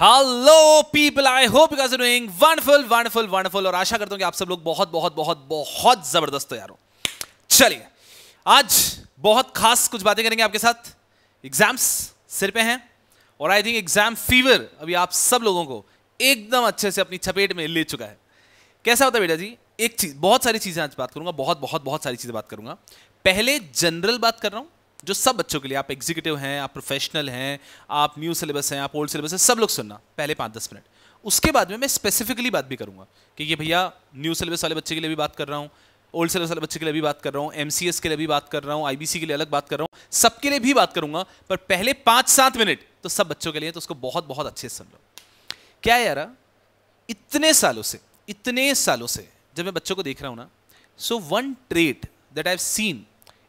Hello people I hope you guys are doing wonderful wonderful wonderful और आशा करता हूं कि आप सब लोग बहुत बहुत बहुत बहुत ज़बरदस्त हो यार चलिए आज बहुत खास कुछ बातें करेंगे आपके साथ एग्जाम्स सिर पे हैं और आई थिंक एग्जाम फीवर अभी आप सब लोगों को एकदम अच्छे से अपनी चपेट में ले चुका है कैसा होता है बेटा जी एक चीज़ बहुत सारी चीज़ें आज बात करूंगा बहुत बहुत बहुत सारी चीज़ें बात करूंगा पहले जनरल बात कर रहा हूं जो सब बच्चों के लिए आप एग्जीक्यूटिव हैं आप प्रोफेशनल हैं आप न्यू सिलेबस हैं आप ओल्ड सिलेबस हैं सब लोग सुनना पहले पाँच दस मिनट उसके बाद में मैं स्पेसिफिकली बात भी करूँगा कि ये भैया न्यू सिलेबस वाले बच्चे के लिए भी बात कर रहा हूँ ओल्ड सिलेबस वाले बच्चे के लिए भी बात कर रहा हूँ एम के लिए भी बात कर रहा हूँ आई के लिए अलग बात कर रहा हूँ सबके लिए भी बात करूँगा पर पहले पाँच सात मिनट तो सब बच्चों के लिए तो उसको बहुत बहुत अच्छे से सुन लो क्या यार इतने सालों से इतने सालों से जब मैं बच्चों को देख रहा हूँ ना so one trait that I have seen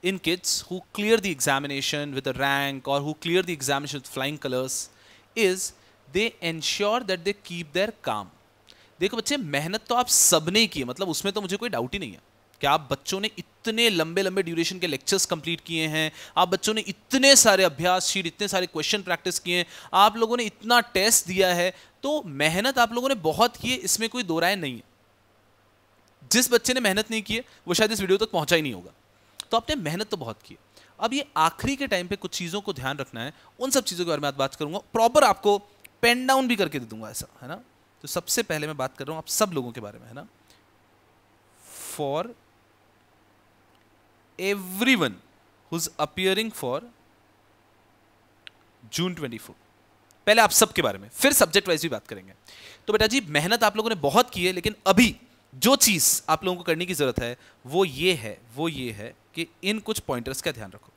in kids who clear the examination with a rank or who clear the examination with flying colors is they ensure that they keep their calm. देखो बच्चे मेहनत तो आप सबने की है मतलब उसमें तो मुझे कोई डाउट ही नहीं है कि आप बच्चों ने इतने लंबे लंबे ड्यूरेशन के लेक्चर्स कंप्लीट किए हैं आप बच्चों ने इतने सारे अभ्यास शीट इतने सारे क्वेश्चन प्रैक्टिस किए हैं आप लोगों ने इतना टेस्ट दिया है तो मेहनत आप लोगों ने बहुत की है इसमें कोई दो राय नहीं है जिस बच्चे ने मेहनत नहीं की है वो शायद इस वीडियो तक पहुंचा ही नहीं होगा तो आपने मेहनत तो बहुत की है अब ये आखिरी के टाइम पे कुछ चीज़ों को ध्यान रखना है उन सब चीज़ों के बारे में बात करूँगा प्रॉपर आपको पेन डाउन भी करके दे दूंगा ऐसा है ना तो सबसे पहले मैं बात कर रहा हूँ आप सब लोगों के बारे में है ना for everyone who's appearing for June twenty four पहले आप सबके बारे में फिर सब्जेक्ट वाइज भी बात करेंगे तो बेटा जी मेहनत आप लोगों ने बहुत की है लेकिन अभी जो चीज़ आप लोगों को करने की ज़रूरत है वो ये है वो ये है कि इन कुछ पॉइंटर्स का ध्यान रखो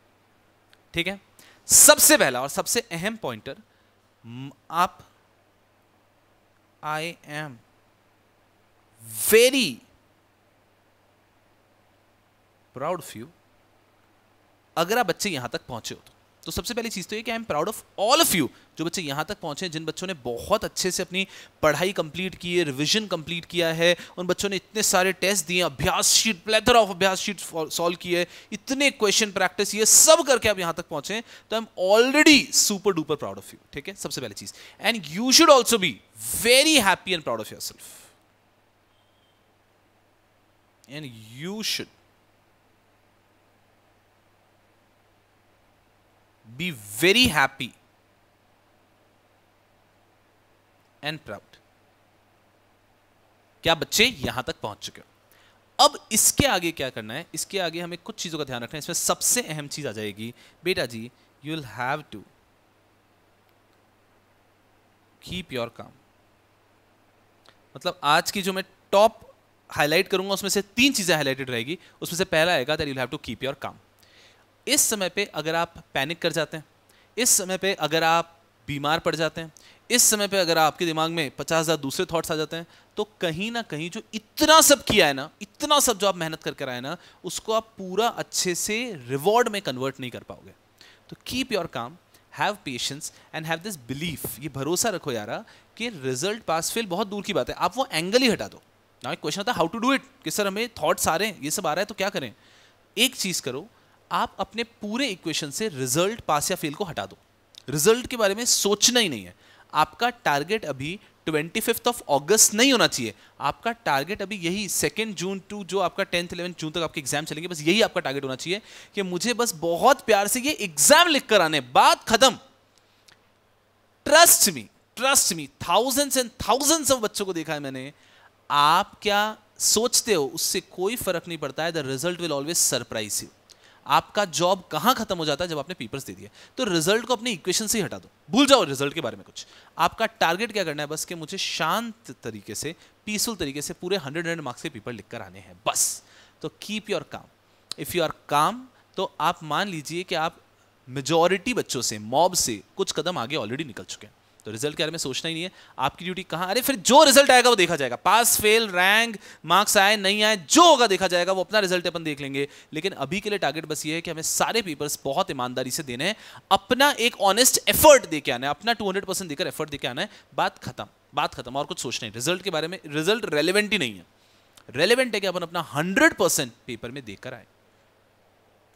ठीक है सबसे पहला और सबसे अहम पॉइंटर आप आई एम वेरी प्राउड फ्यू अगर आप बच्चे यहां तक पहुंचे हो तो तो सबसे पहली चीज़ तो ये कि I am proud of all of you जो बच्चे यहाँ तक पहुँचे जिन बच्चों ने बहुत अच्छे से अपनी पढ़ाई कंप्लीट की है रिविजन कंप्लीट किया है उन बच्चों ने इतने सारे टेस्ट दिए अभ्यास शीट प्लेथर ऑफ अभ्यास शीट सॉल्व किए इतने क्वेश्चन प्रैक्टिस ये सब करके आप यहाँ तक पहुँचे तो I am already super duper proud of you ठीक है सबसे पहली चीज़ and you should also be very happy and proud of yourself and you should be very happy and प्राउड क्या बच्चे यहां तक पहुंच चुके हो अब इसके आगे क्या करना है इसके आगे हमें कुछ चीजों का ध्यान रखना है इसमें सबसे अहम चीज आ जाएगी बेटा जी you will have to keep your calm मतलब आज की जो मैं टॉप हाईलाइट करूंगा उसमें से तीन चीजें हाईलाइटेड रहेगी उसमें से पहला आएगा that you have to keep your calm इस समय पे अगर आप पैनिक कर जाते हैं इस समय पे अगर आप बीमार पड़ जाते हैं इस समय पे अगर आपके दिमाग में पचास हज़ार दूसरे थॉट्स आ जाते हैं तो कहीं ना कहीं जो इतना सब किया है ना इतना सब जो आप मेहनत करके आए ना उसको आप पूरा अच्छे से रिवॉर्ड में कन्वर्ट नहीं कर पाओगे तो keep your calm have patience and have this belief ये भरोसा रखो यारा कि रिजल्ट पास फेल बहुत दूर की बात है आप वो एंगल ही हटा दो ना एक क्वेश्चन आता हाउ टू डू इट कि सर हमें थॉट्स आ रहे हैं ये सब आ रहा है तो क्या करें एक चीज़ करो आप अपने पूरे इक्वेशन से रिजल्ट पास या फेल को हटा दो रिजल्ट के बारे में सोचना ही नहीं है आपका टारगेट अभी ट्वेंटी फिफ्थ ऑफ ऑगस्ट नहीं होना चाहिए आपका टारगेट अभी यही सेकेंड जून टू जो आपका टेंथ इलेवन जून तक आपके एग्जाम चलेंगे बस यही आपका टारगेट होना चाहिए कि मुझे बस बहुत प्यार से ये एग्जाम लिख कर आने बात खत्म trust me trust me thousands and thousands of बच्चों को देखा है मैंने आप क्या सोचते हो उससे कोई फर्क नहीं पड़ता है the result will always surprise you आपका जॉब कहाँ खत्म हो जाता है जब आपने पेपर्स दे दिए तो रिजल्ट को अपनी इक्वेशन से ही हटा दो भूल जाओ रिजल्ट के बारे में कुछ आपका टारगेट क्या करना है बस कि मुझे शांत तरीके से पीसफुल तरीके से पूरे हंड्रेड हंड्रेड मार्क्स के पेपर लिख कर आने हैं बस तो keep your calm if you are calm तो आप मान लीजिए कि आप मेजोरिटी बच्चों से मॉब से कुछ कदम आगे ऑलरेडी निकल चुके हैं तो रिजल्ट के बारे में सोचना ही नहीं है आपकी ड्यूटी कहाँ अरे फिर जो रिजल्ट आएगा वो देखा जाएगा पास फेल रैंक मार्क्स आए नहीं आए जो होगा देखा जाएगा वो अपना रिजल्ट अपन देख लेंगे लेकिन अभी के लिए टारगेट बस ये है कि हमें सारे पेपर्स बहुत ईमानदारी से देने हैं अपना एक ऑनेस्ट एफर्ट दे आना है अपना टू हंड्रेड देकर एफर्ट दे आना है बात खत्म बात खत्म और कुछ सोचना है रिजल्ट के बारे में रिजल्ट रेलिवेंट ही नहीं है रेलिवेंट है कि अपन अपना हंड्रेड परसेंट पेपर में देकर आए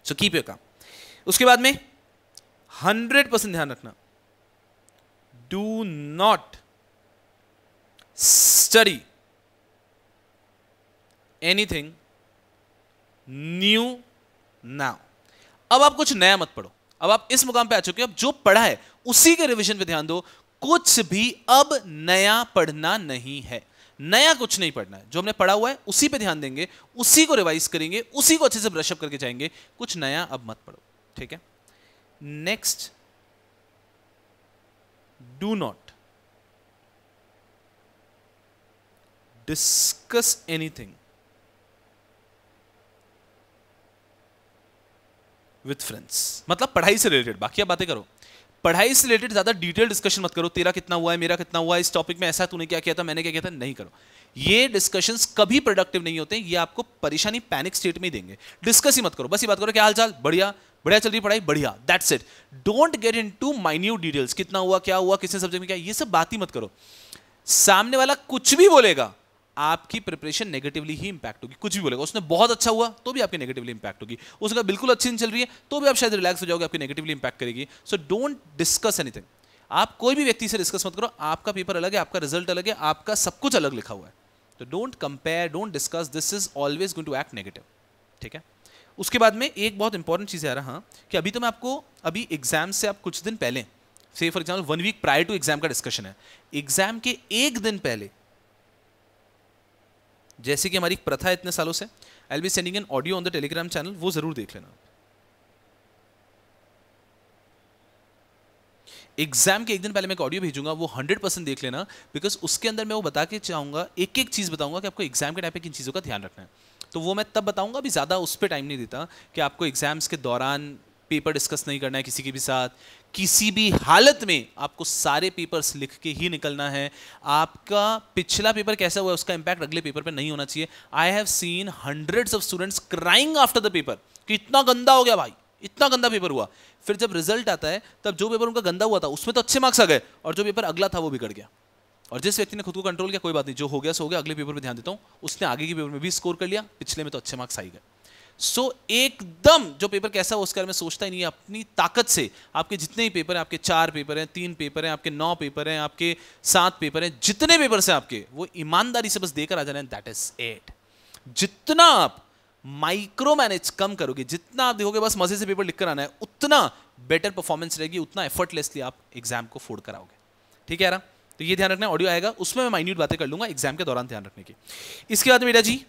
सो कीप योर काम उसके बाद में हंड्रेड परसेंट ध्यान रखना do not study anything new now अब आप कुछ नया मत पढ़ो अब आप इस मुकाम पे आ चुके हो अब जो पढ़ा है उसी के रिवीजन पे ध्यान दो कुछ भी अब नया पढ़ना नहीं है नया कुछ नहीं पढ़ना है जो हमने पढ़ा हुआ है उसी पे ध्यान देंगे उसी को रिवाइज करेंगे उसी को अच्छे से ब्रशअप करके जाएंगे कुछ नया अब मत पढ़ो ठीक है next do not discuss anything with friends मतलब पढ़ाई से रिलेटेड बाकी आप बातें करो पढ़ाई से रिलेटेड ज़्यादा डिटेल डिस्कशन मत करो तेरा कितना हुआ है मेरा कितना हुआ है इस टॉपिक में ऐसा तूने क्या किया था मैंने क्या किया था नहीं करो ये डिस्कशन कभी प्रोडक्टिव नहीं होते ये आपको परेशानी पैनिक स्टेट में ही देंगे डिस्कस ही मत करो बस ये बात करो क्या हाल चाल बढ़िया बढ़िया चल रही पढ़ाई बढ़िया that's it don't get into minute details कितना हुआ क्या हुआ किसने सब्जेक्ट में क्या ये सब बात ही मत करो सामने वाला कुछ भी बोलेगा आपकी प्रिपरेशन नेगेटिवली ही इंपैक्ट होगी कुछ भी बोलेगा उसने बहुत अच्छा हुआ तो भी आपकी नेगेटिवली इंपैक्ट होगी उसका बिल्कुल अच्छी नहीं चल रही है तो भी आप शायद रिलैक्स हो जाओगे आपकी नेगेटिवली इंपैक्ट करेगी सो डोंट डिस्कस एनीथिंग आप कोई भी व्यक्ति से डिस्कस मत करो आपका पेपर अलग है आपका रिजल्ट अलग है आपका सब कुछ अलग लिखा हुआ है तो don't compare don't discuss this is always going to act negative ठीक है उसके बाद में एक बहुत इंपॉर्टेंट चीज़ आ रहा कि अभी तो मैं आपको अभी एग्जाम से आप कुछ दिन पहले से for example one week prior to exam का डिस्कशन है एग्जाम के एक दिन पहले जैसे कि हमारी प्रथा इतने सालों से I be sending an audio on the Telegram channel वो ज़रूर देख लेना एग्जाम के एक दिन पहले मैं एक ऑडियो भेजूंगा वो हंड्रेड परसेंट देख लेना बिकॉज उसके अंदर मैं वो बता के चाहूंगा एक एक चीज़ बताऊंगा कि आपको एग्जाम के टाइम पे किन चीज़ों का ध्यान रखना है तो वो मैं तब बताऊंगा अभी ज़्यादा उस पर टाइम नहीं देता कि आपको एग्जाम्स के दौरान पेपर डिस्कस नहीं करना है किसी के भी साथ किसी भी हालत में आपको सारे पेपर्स लिख के ही निकलना है आपका पिछला पेपर कैसा हुआ उसका इंपैक्ट अगले पेपर पर पे नहीं होना चाहिए I have seen hundred of students crying after the paper कि इतना गंदा हो गया भाई इतना गंदा पेपर हुआ फिर जब रिजल्ट आता है तब जो पेपर उनका गंदा हुआ था उसमें तो अच्छे मार्क्स आ गए और जो पेपर अगला था वो बिगड़ गया और जिस व्यक्ति ने खुद को कंट्रोल किया कोई बात नहीं जो हो गया सो हो गया अगले पेपर पर ध्यान देता हूँ उसने आगे के पेपर में भी स्कोर कर लिया पिछले में तो अच्छे मार्क्स आई गए सो so, एकदम जो पेपर कैसा हो उसके बारे में सोचता ही नहीं है अपनी ताकत से आपके जितने ही पेपर हैं आपके चार पेपर हैं तीन पेपर हैं आपके नौ पेपर हैं आपके सात पेपर हैं जितने पेपर हैं आपके वो ईमानदारी से बस देकर आ जाना है दैट इज एट जितना आप माइक्रो मैनेज कम करोगे जितना आप देखोगे बस मजे से पेपर लिख कर आना है उतना बेटर परफॉर्मेंस रहेगी उतना एफर्टलेसली आप एग्जाम को फोड़ कर आओगे ठीक है यार तो ये ध्यान रखना ऑडियो आएगा उसमें मैं माइन्यूट बातें कर लूंगा एग्जाम के दौरान ध्यान रखने की इसके बाद बेटा जी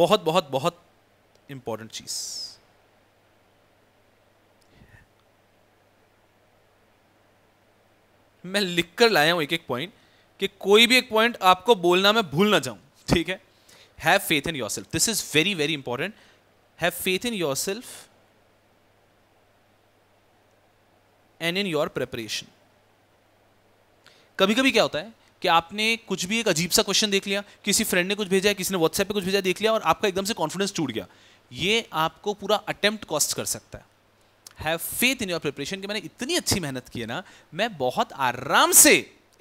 बहुत बहुत बहुत इंपॉर्टेंट चीज मैं लिख कर लाया हूं एक एक पॉइंट कि कोई भी एक पॉइंट आपको बोलना मैं भूल ना जाऊं ठीक है have faith in yourself this is very very important have faith in yourself and in your preparation कभी कभी क्या होता है कि आपने कुछ भी एक अजीब सा क्वेश्चन देख लिया किसी फ्रेंड ने कुछ भेजा है किसी ने व्हाट्सएप पे कुछ भेजा देख लिया और आपका एकदम से कॉन्फिडेंस टूट गया ये आपको पूरा अटेम्प्ट कॉस्ट कर सकता है have faith in your preparation कि मैंने इतनी अच्छी मेहनत की है ना मैं बहुत आराम से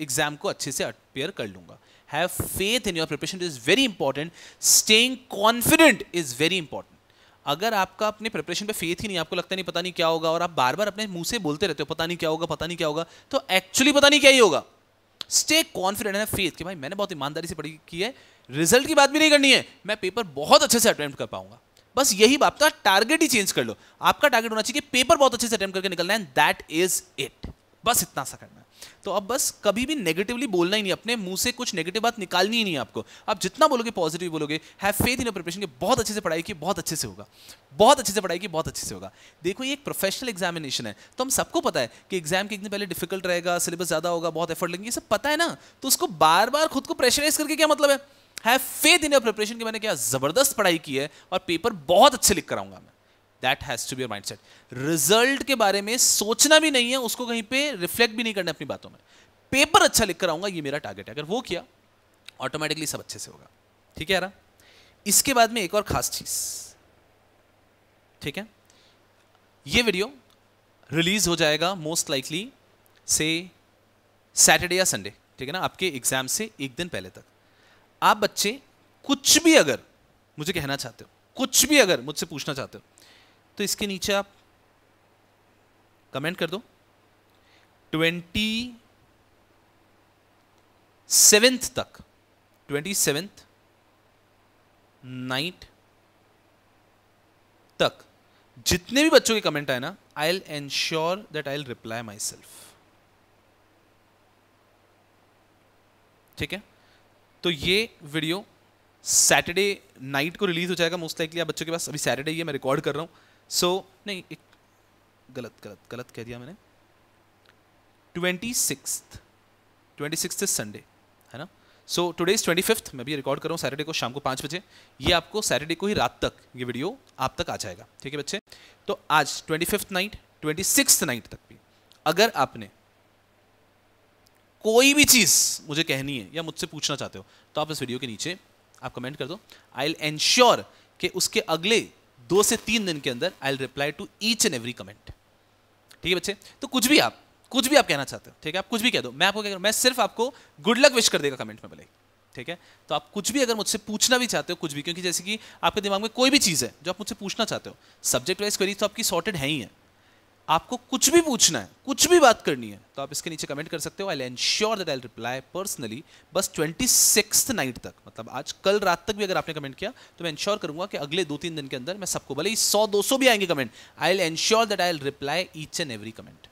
एग्जाम को अच्छे से अपेयर कर लूंगा have faith in your preparation is very important staying confident is very important अगर आपका अपने प्रिपरेशन पे फेथ ही नहीं आपको लगता नहीं पता नहीं क्या होगा और आप बार बार अपने मुंह से बोलते रहते हो पता नहीं क्या होगा पता नहीं क्या होगा तो एक्चुअली पता नहीं क्या ही होगा स्टे कॉन्फिडेंट एंड फेथ कि भाई मैंने बहुत ईमानदारी से पढ़ी की है रिजल्ट की बात भी नहीं करनी है मैं पेपर बहुत अच्छे से अटैम्प्ट कर पाऊंगा बस यही बात का टारगेट ही चेंज कर लो आपका टारगेट होना चाहिए कि पेपर बहुत अच्छे से अटैम्प्ट करके निकलना है दैट इज इट बस इतना सा करना तो अब बस कभी भी नेगेटिवली बोलना ही नहीं अपने मुंह से कुछ नेगेटिव बात निकालनी ही नहीं आपको आप जितना बोलोगे पॉजिटिव बोलोगे हैव फेथ इन प्रिपरेशन की बहुत अच्छे से पढ़ाई की बहुत अच्छे से होगा बहुत अच्छे से पढ़ाई की बहुत अच्छे से होगा देखो ये एक प्रोफेशनल एग्जामिनेशन है तो हम सबको पता है कि एग्जाम के एक पहले डिफिकल्ट रहेगा सिलेबस ज़्यादा होगा बहुत एफर्ट लगेंगे ये सब पता है ना तो उसको बार बार खुद को प्रेशराइज करके क्या मतलब है हैव फेथ इन प्रिपरेशन की मैंने क्या ज़बरदस्त पढ़ाई की है और पेपर बहुत अच्छे लिख कराऊंगा मैं that has to be your mindset result के बारे में सोचना भी नहीं है उसको कहीं पे रिफ्लेक्ट भी नहीं करना अपनी बातों में पेपर अच्छा लिख कर आऊंगा ये मेरा टारगेट है अगर वो किया ऑटोमेटिकली सब अच्छे से होगा ठीक है यारा इसके बाद में एक और ख़ास चीज़ ठीक है ये वीडियो रिलीज हो जाएगा मोस्ट लाइकली से सैटरडे या संडे ठीक है ना आपके एग्जाम से एक दिन पहले तक आप बच्चे कुछ भी अगर मुझे कहना चाहते हो कुछ भी अगर मुझसे पूछना चाहते हो तो इसके नीचे आप कमेंट कर दो ट्वेंटी सेवेंथ तक ट्वेंटी सेवेंथ नाइट तक जितने भी बच्चों के कमेंट आए ना I'll ensure that I'll reply myself ठीक है तो ये वीडियो सैटरडे नाइट को रिलीज हो जाएगा मोस्ट लाइकली आप बच्चों के पास अभी सैटरडे है मैं रिकॉर्ड कर रहा हूं सो so, नहीं एक गलत गलत गलत कह दिया मैंने twenty six twenty six is Sunday है ना so today is twenty fifth मैं भी रिकॉर्ड कर रहा हूँ सैटरडे को शाम को पाँच बजे ये आपको सैटरडे को ही रात तक ये वीडियो आप तक आ जाएगा ठीक है बच्चे तो आज twenty fifth night twenty six night तक भी अगर आपने कोई भी चीज़ मुझे कहनी है या मुझसे पूछना चाहते हो तो आप इस वीडियो के नीचे आप कमेंट कर दो आई एल एनश्योर कि उसके अगले दो से तीन दिन के अंदर I reply to each and every comment ठीक है बच्चे तो कुछ भी आप कुछ भी आप कहना चाहते हो ठीक है आप कुछ भी कह दो मैं आपको क्या मैं सिर्फ आपको गुड लक विश कर देगा कमेंट में भले ठीक है तो आप कुछ भी अगर मुझसे पूछना भी चाहते हो कुछ भी क्योंकि जैसे कि आपके दिमाग में कोई भी चीज़ है जो आप मुझसे पूछना चाहते हो सब्जेक्ट वाइज क्वेरीज तो आपकी सॉर्टेड है ही है आपको कुछ भी पूछना है कुछ भी बात करनी है तो आप इसके नीचे कमेंट कर सकते हो I ensure that I reply personally बस ट्वेंटी सिक्स नाइट तक मतलब आज कल रात तक भी अगर आपने कमेंट किया तो मैं इंश्योर करूंगा कि अगले दो तीन दिन के अंदर मैं सबको भले ही सौ दो सौ भी आएंगे comment I'll ensure that I reply each and every comment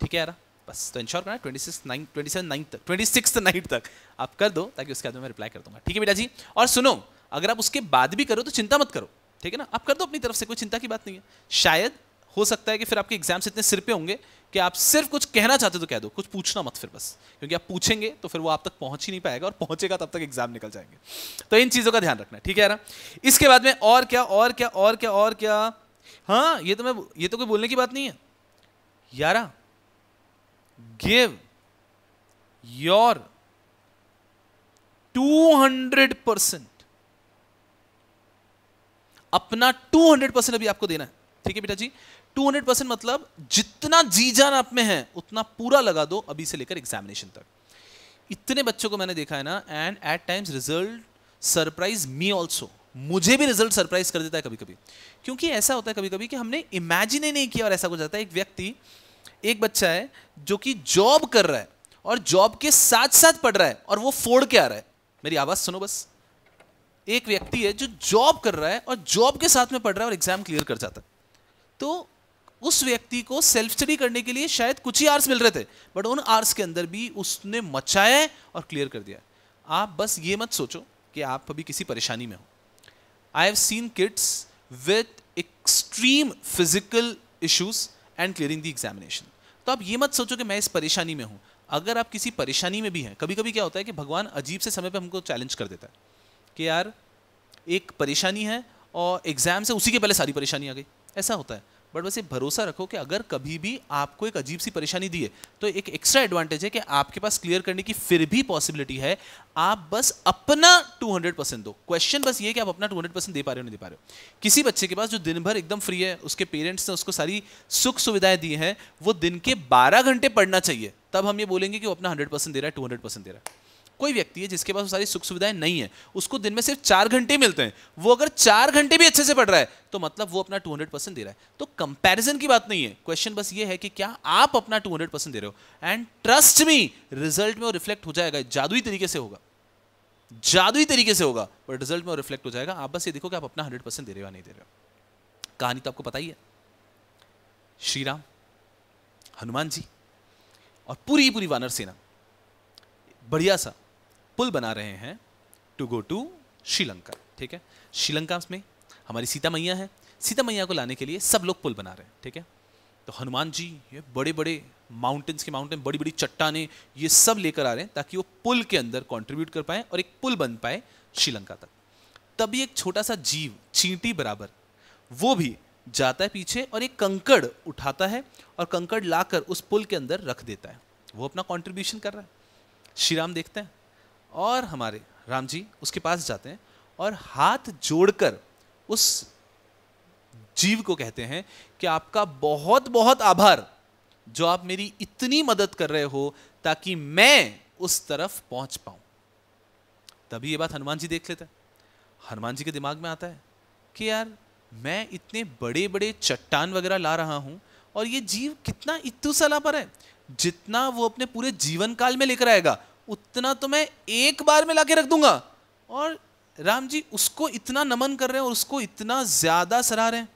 ठीक है यार बस तो इंश्योर करना twenty six night twenty seven nine तक ट्वेंटी सिक्स नाइट तक आप कर दो ताकि उसके बाद मैं रिप्लाई कर दूंगा ठीक है बेटा जी और सुनो अगर आप उसके बाद भी करो तो चिंता मत करो ठीक है ना आप कर दो अपनी तरफ से कोई चिंता की बात नहीं है शायद हो सकता है कि फिर आपके एग्जाम्स इतने सिर पे होंगे कि आप सिर्फ कुछ कहना चाहते तो कह दो कुछ पूछना मत फिर बस क्योंकि आप पूछेंगे तो फिर वो आप तक पहुंच ही नहीं पाएगा और पहुंचेगा तब तक एग्जाम निकल जाएंगे तो इन चीज़ों का ध्यान रखना ठीक है ना इसके बाद में और क्या और क्या और क्या और क्या हाँ ये तो मैं ये तो कोई बोलने की बात नहीं है यारा give your two hundred percent अपना टू हंड्रेड परसेंट अभी आपको देना है ठीक है बेटा जी 200 मतलब जितना जी जान आप में है उतना पूरा लगा दो अभी से लेकर एग्जामिनेशन तक इतने बच्चों को मैंने देखा है ना and at times result surprise me also मुझे भी रिजल्ट सरप्राइज कर देता है कभी कभी क्योंकि ऐसा होता है कभी कभी कि हमने इमेजिन ही नहीं किया और ऐसा कुछ जाता है एक व्यक्ति एक बच्चा है जो कि जॉब कर रहा है और जॉब के साथ साथ पढ़ रहा है और वो फोड़ के आ रहा है मेरी आवाज सुनो बस एक व्यक्ति है जो जॉब कर रहा है और जॉब के साथ में पढ़ रहा है और एग्जाम क्लियर कर जाता है तो उस व्यक्ति को सेल्फ स्टडी करने के लिए शायद कुछ ही आर्स मिल रहे थे बट उन आर्स के अंदर भी उसने मचाया और क्लियर कर दिया आप बस ये मत सोचो कि आप अभी किसी परेशानी में हो I have seen kids with extreme physical issues and clearing the examination तो आप ये मत सोचो कि मैं इस परेशानी में हूँ अगर आप किसी परेशानी में भी हैं कभी कभी क्या होता है कि भगवान अजीब से समय पर हमको चैलेंज कर देता है कि यार एक परेशानी है और एग्ज़ाम से उसी के पहले सारी परेशानी आ गई ऐसा होता है बट बस ये भरोसा रखो कि अगर कभी भी आपको एक अजीब सी परेशानी दी है तो एक एक्स्ट्रा एडवांटेज है कि आपके पास क्लियर करने की फिर भी पॉसिबिलिटी है आप बस अपना 200 परसेंट दो क्वेश्चन बस ये कि आप अपना 200 परसेंट दे पा रहे हो नहीं दे पा रहे हो किसी बच्चे के पास जो दिन भर एकदम फ्री है उसके पेरेंट्स ने उसको सारी सुख सुविधाएं दी हैं वो दिन के बारह घंटे पढ़ना चाहिए तब हम ये बोलेंगे कि वो अपना हंड्रेड परसेंट दे रहा है टू परसेंट दे रहा है कोई व्यक्ति है जिसके पास वो सारी सुख सुविधाएं नहीं है उसको दिन में सिर्फ चार घंटे मिलते हैं वो अगर चार घंटे भी अच्छे से पढ़ रहा है तो मतलब वो अपना 200 परसेंट दे रहा है तो कंपैरिजन की बात नहीं है क्वेश्चन बस ये है कि क्या आप अपना 200 परसेंट दे रहे हो एंड ट्रस्ट मी रिजल्ट में वो रिफ्लेक्ट हो जाएगा जादुई तरीके से होगा जादुई तरीके से होगा और रिजल्ट में रिफ्लेक्ट हो जाएगा आप बस ये देखो कि आप अपना हंड्रेड परसेंट दे रहे हो या नहीं दे रहे हो कहानी तो आपको पता ही है श्री राम हनुमान जी और पूरी पूरी वानर सेना बढ़िया सा पुल बना रहे हैं टू गो टू श्रीलंका ठीक है श्रीलंका में हमारी सीता मैया है सीता मैया को लाने के लिए सब लोग पुल बना रहे हैं ठीक है तो हनुमान जी ये बड़े बड़े माउंटेन्स के माउंटेन बड़ी बड़ी चट्टाने ये सब लेकर आ रहे हैं ताकि वो पुल के अंदर कॉन्ट्रीब्यूट कर पाए और एक पुल बन पाए श्रीलंका तक तभी एक छोटा सा जीव चींटी बराबर वो भी जाता है पीछे और एक कंकड़ उठाता है और कंकड़ लाकर उस पुल के अंदर रख देता है वो अपना कॉन्ट्रीब्यूशन कर रहा है श्रीराम देखते हैं और हमारे राम जी उसके पास जाते हैं और हाथ जोड़कर उस जीव को कहते हैं कि आपका बहुत बहुत आभार जो आप मेरी इतनी मदद कर रहे हो ताकि मैं उस तरफ पहुंच पाऊं तभी ये बात हनुमान जी देख लेते हैं हनुमान जी के दिमाग में आता है कि यार मैं इतने बड़े बड़े चट्टान वगैरह ला रहा हूं और ये जीव कितना इतु सला पर है जितना वो अपने पूरे जीवन काल में लेकर आएगा उतना तो मैं एक बार में लाके रख दूंगा और राम जी उसको इतना नमन कर रहे हैं और उसको इतना ज़्यादा सराह रहे हैं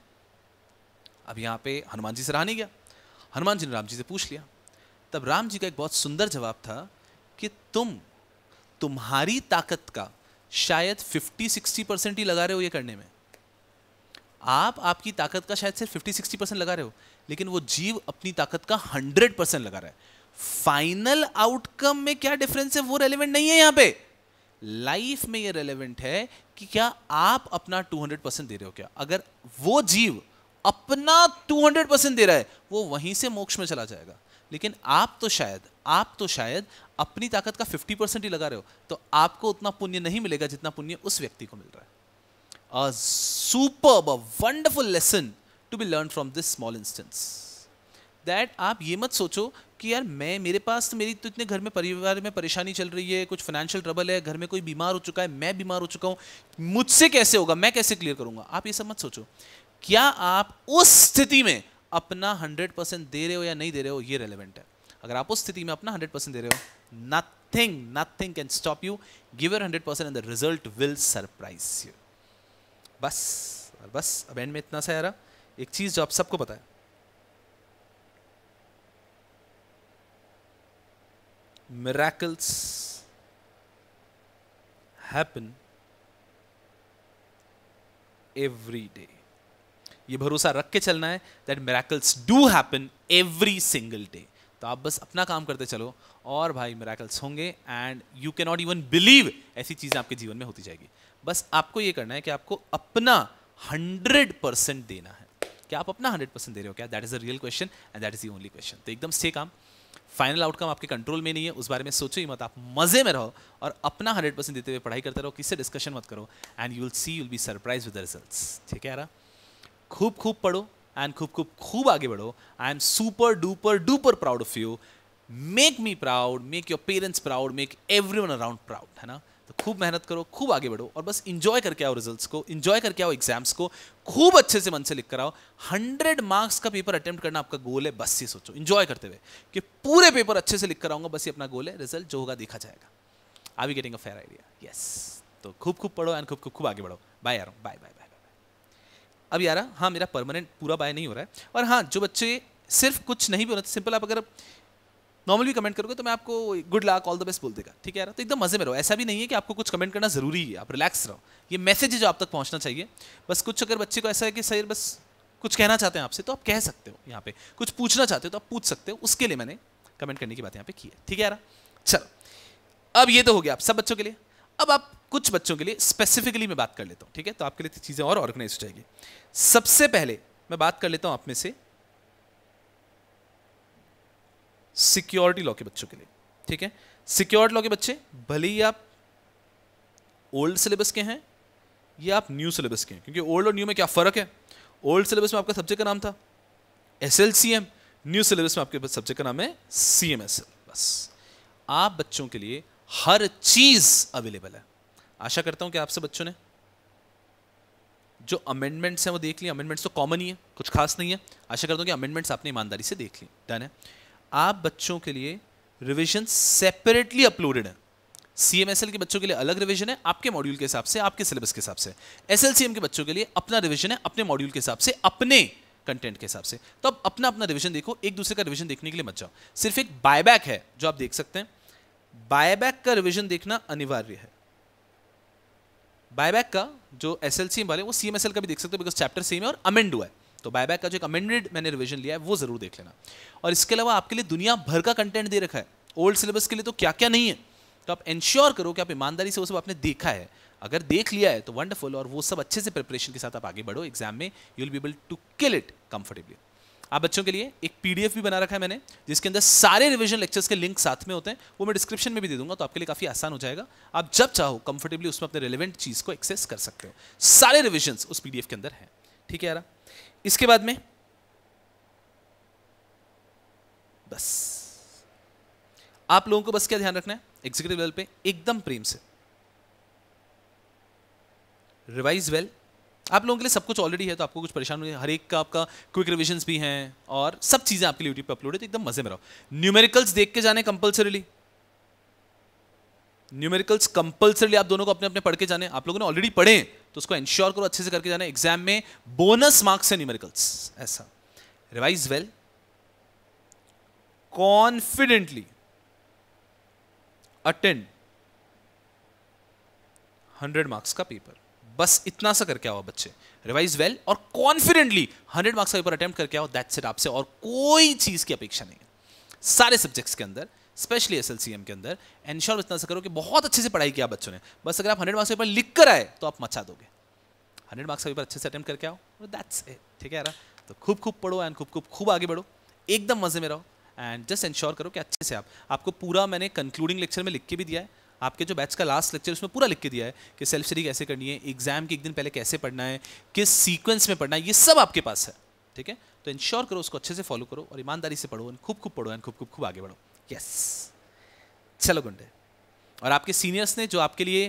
अब यहाँ पे हनुमान जी नहीं गया हनुमान जी ने राम जी से पूछ लिया तब राम जी का एक बहुत सुंदर जवाब था कि तुम तुम्हारी ताकत का शायद 50-60 परसेंट ही लगा रहे हो ये करने में आप आपकी ताकत का शायद सिर्फ 50-60 परसेंट लगा रहे हो लेकिन वो जीव अपनी ताकत का 100 परसेंट लगा रहा है फाइनल आउटकम में क्या डिफरेंस है वो रेलिवेंट नहीं है यहां पे लाइफ में ये रेलिवेंट है कि क्या आप अपना 200 परसेंट दे रहे हो क्या अगर वो जीव अपना 200 परसेंट दे रहा है वो वहीं से मोक्ष में चला जाएगा लेकिन आप तो शायद आप तो शायद अपनी ताकत का 50 परसेंट ही लगा रहे हो तो आपको उतना पुण्य नहीं मिलेगा जितना पुण्य उस व्यक्ति को मिल रहा है super wonderful lesson to be learn from this small instance that आप ये मत सोचो कि यार मैं मेरे पास तो मेरी तो इतने घर में परिवार में परेशानी चल रही है कुछ फाइनेंशियल ट्रबल है घर में कोई बीमार हो चुका है मैं बीमार हो चुका हूँ मुझसे कैसे होगा मैं कैसे क्लियर करूँगा आप ये सब मत सोचो क्या आप उस स्थिति में अपना हंड्रेड परसेंट दे रहे हो या नहीं दे रहे हो ये रेलिवेंट है अगर आप उस स्थिति में अपना हंड्रेड परसेंट दे रहे हो nothing nothing can stop you give your hundred percent and the result will surprise you बस बस अब एंड में इतना सा यार एक चीज़ जो आप सबको पता है miracles happen every day. ये भरोसा रख के चलना है that miracles do happen every single day तो आप बस अपना काम करते चलो और भाई मेराकल्स होंगे and you can not even believe ऐसी चीज़ें आपके जीवन में होती जाएगी बस आपको ये करना है कि आपको अपना हंड्रेड परसेंट देना है क्या आप अपना हंड्रेड परसेंट दे रहे हो क्या that is a real question and that is only question तो एकदम से काम फाइनल आउटकम आपके कंट्रोल में नहीं है उस बारे में सोचो ही मत आप मजे में रहो और अपना हंड्रेड परसेंट देते हुए पढ़ाई करते रहो किससे डिस्कशन मत करो and you will see you'll be surprise with the result ठीक है यार खूब खूब पढ़ो एंड खूब खूब खूब आगे बढ़ो I am super duper duper proud of you make me proud make your parents proud make everyone around proud है ना तो खूब मेहनत करो खूब आगे बढ़ो और बस इंजॉय करके आओ रिजल्ट्स को इंजॉय करके आओ एग्जाम्स को खूब अच्छे से मन से लिख कर आओ हंड्रेड मार्क्स का पेपर अटेम्प्ट करना आपका गोल है बस ये सोचो इंजॉय करते हुए कि पूरे पेपर अच्छे से लिख कर आऊंगा बस ये अपना गोल है रिजल्ट जो होगा देखा जाएगा I've getting a fair idea yes तो खूब खूब पढ़ो एंड खूब खूब खूब आगे बढ़ो bye ah bye bye bye bye अब यार हाँ मेरा परमानेंट पूरा बाय नहीं हो रहा है और हाँ जो बच्चे सिर्फ कुछ नहीं भी होना सिंपल तो आप अगर नॉर्मली कमेंट करोगे तो मैं आपको good luck all the best बोल देगा ठीक है यार तो एकदम मज़े में रहो ऐसा भी नहीं है कि आपको कुछ कमेंट करना ज़रूरी है आप रिलैक्स रहो ये मैसेज जो आप तक पहुंचना चाहिए बस कुछ अगर बच्चे को ऐसा है कि सर बस कुछ कहना चाहते हैं आपसे तो आप कह सकते हो यहाँ पे कुछ पूछना चाहते हो तो आप पूछ सकते हो उसके लिए मैंने कमेंट करने की बात यहाँ पे की है ठीक है यार चलो अब ये तो हो गया आप सब बच्चों के लिए अब आप कुछ बच्चों के लिए स्पेसिफिकली मैं बात कर लेता हूँ ठीक है तो आपके लिए तो चीज़ें और ऑर्गेनाइज हो जाएगी सबसे पहले मैं बात कर लेता हूँ आप में से सिक्योरिटी लॉ के बच्चों के लिए ठीक है सिक्योरिटी लॉ के बच्चे भले ही आप ओल्ड सिलेबस के हैं या आप न्यू सिलेबस के हैं क्योंकि ओल्ड और न्यू में क्या फ़र्क है ओल्ड सिलेबस में आपका सब्जेक्ट का नाम था S L C M new syllabus में आपके सब्जेक्ट का नाम है सी एम एस एल बस आप बच्चों के लिए हर चीज़ अवेलेबल है आशा करता हूँ कि आपसे बच्चों ने जो अमेंडमेंट्स हैं वो देख लिए अमेंडमेंट्स तो कॉमन ही है कुछ खास नहीं है आशा करता हूँ कि अमेंडमेंट्स आपने ईमानदारी से देख लिए डन है आप बच्चों के लिए रिविजन सेपरेटली अपलोडेड है सीएमएसएल के बच्चों के लिए अलग रिविजन है आपके मॉड्यूल के हिसाब से आपके सिलेबस के हिसाब से एसएलसीएम के बच्चों के लिए अपना रिविजन है अपने मॉड्यूल के हिसाब से अपने कंटेंट के हिसाब से तो अब अपना अपना रिविजन देखो एक दूसरे का रिविजन देखने के लिए मत जाओ सिर्फ एक बायबैक है जो आप देख सकते हैं बायबैक का रिविजन देखना अनिवार्य है बायबैक का जो एस एल सी एम वाले वो सी का भी देख सकते हो बिकॉज चैप्टर सेम है और अमेंड हुआ है तो बायबैक का जो कमेंडेड मैंने रिविजन लिया है वो ज़रूर देख लेना और इसके अलावा आपके लिए दुनिया भर का कंटेंट दे रखा है ओल्ड सिलेबस के लिए तो क्या क्या नहीं है तो आप इन्श्योर करो कि आप ईमानदारी से वो सब आपने देखा है अगर देख लिया है तो वंडरफुल और वो सब अच्छे से प्रिपरेशन के साथ आप आगे बढ़ो एग्जाम में you will be able to kill it comfortably आप बच्चों के लिए एक पीडीएफ भी बना रखा है मैंने जिसके अंदर सारे रिविजन लेक्चर्स के लिंक साथ में होते हैं वो मैं डिस्क्रिप्शन में भी दे दूंगा तो आपके लिए काफ़ी आसान हो जाएगा आप जब चाहो कंफर्टेबली उसमें अपने रिलेवेंट चीज़ को एक्सेस कर सकते हो सारे रिविजन उस पीडीएफ के अंदर है ठीक है यार इसके बाद में बस आप लोगों को बस क्या ध्यान रखना है एग्जीक्यूटिव लेवल पे एकदम प्रेम से रिवाइज वेल आप लोगों के लिए सब कुछ ऑलरेडी है तो आपको कुछ परेशान नहीं हर एक का आपका क्विक रिविजन भी हैं और सब चीज़ें आपके लिए यूट्यूब पर अपलोड है तो एकदम मजे में रहो न्यूमेरिकल्स देख के जाने कंपलसरीली न्यूमेरिकल्स कंपल्सरली आप दोनों को अपने अपने पढ़ के जाने आप लोगों ने ऑलरेडी पढ़े तो उसको इंश्योर करो अच्छे से करके जाने एग्जाम में बोनस मार्क्स है न्यूमेरिकल्स ऐसा revise well confidently attend hundred marks का पेपर बस इतना सा करके आओ बच्चे रिवाइज वेल और कॉन्फिडेंटली हंड्रेड मार्क्स का पेपर अटेम्प्ट करके आओ दैट्स इट आपसे और कोई चीज की अपेक्षा नहीं है सारे सब्जेक्ट्स के अंदर specially S L C M के अंदर एनश्योर इतना सा करो कि बहुत अच्छे से पढ़ाई किया बच्चों ने बस अगर आप हंड्रेड मार्क्स पेपर लिख कर आए तो आप मचा दोगे हंड्रेड मार्क्स पेपर अच्छे से अटेम्प्ट करके आओ दैट्स इट ठीक है यार तो खूब खूब पढ़ो एंड खूब खूब खूब आगे बढ़ो एकदम मज़े में रहो एंड जस्ट इन्श्योर करो कि अच्छे से आप आपको पूरा मैंने कंक्लूडिंग लेक्चर में लिख के भी दिया है आपके जो बैच का लास्ट लेक्चर उसमें पूरा लिख के दिया है कि सेल्फ स्टडी कैसे करनी है एग्जाम के एक दिन पहले कैसे पढ़ना है किस सीक्वेंस में पढ़ना है ये सब आपके पास है ठीक है तो इन्श्योर करो उसको अच्छे से फॉलो करो और ईमानदारी से पढ़ो एंड खूब खूब पढ़ो एंड खूब खूब खूब आगे बढ़ो यस चलो गुंडे और आपके सीनियर्स ने जो आपके लिए